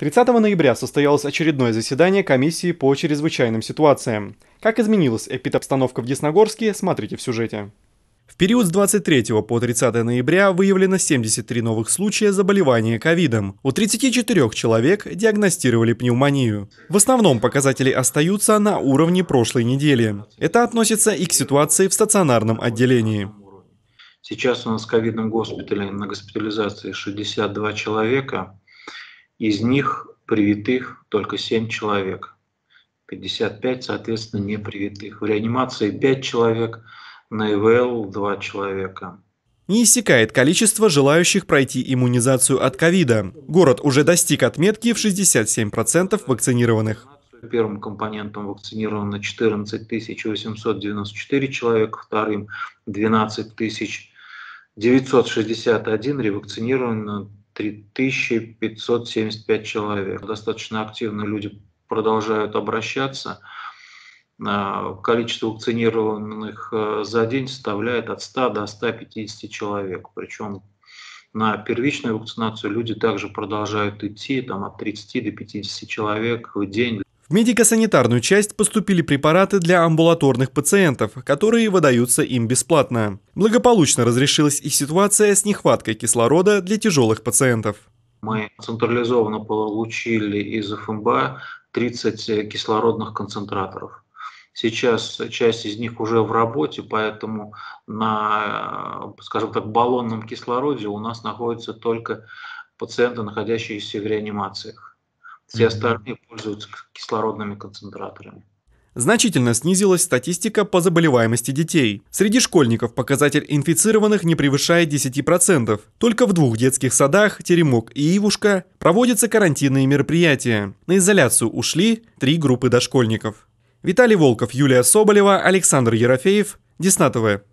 30 ноября состоялось очередное заседание комиссии по чрезвычайным ситуациям. Как изменилась эпидобстановка в Десногорске, смотрите в сюжете. В период с 23 по 30 ноября выявлено 73 новых случая заболевания ковидом. У 34 человек диагностировали пневмонию. В основном показатели остаются на уровне прошлой недели. Это относится и к ситуации в стационарном отделении. Сейчас у нас в ковидном госпитале на госпитализации 62 человека. Из них привитых только 7 человек. 55, соответственно, не привитых. В реанимации 5 человек, на ИВЛ 2 человека. Не иссякает количество желающих пройти иммунизацию от ковида. Город уже достиг отметки в 67% вакцинированных. Первым компонентом вакцинировано 14 894 человека, вторым 12 961, ревакцинировано 3575 человек. Достаточно активно люди продолжают обращаться. А, количество вакцинированных э, за день составляет от 100 до 150 человек. Причем на первичную вакцинацию люди также продолжают идти, там от 30 до 50 человек в день. В медико-санитарную часть поступили препараты для амбулаторных пациентов, которые выдаются им бесплатно. Благополучно разрешилась и ситуация с нехваткой кислорода для тяжелых пациентов. Мы централизованно получили из ФМБА 30 кислородных концентраторов. Сейчас часть из них уже в работе, поэтому на, скажем так, баллонном кислороде у нас находятся только пациенты, находящиеся в реанимациях. Все остальные пользуются кислородными концентраторами. Значительно снизилась статистика по заболеваемости детей. Среди школьников показатель инфицированных не превышает 10%. Только в двух детских садах, Теремок и Ивушка, проводятся карантинные мероприятия. На изоляцию ушли три группы дошкольников. Виталий Волков, Юлия Соболева, Александр Ерофеев. Деснатовая.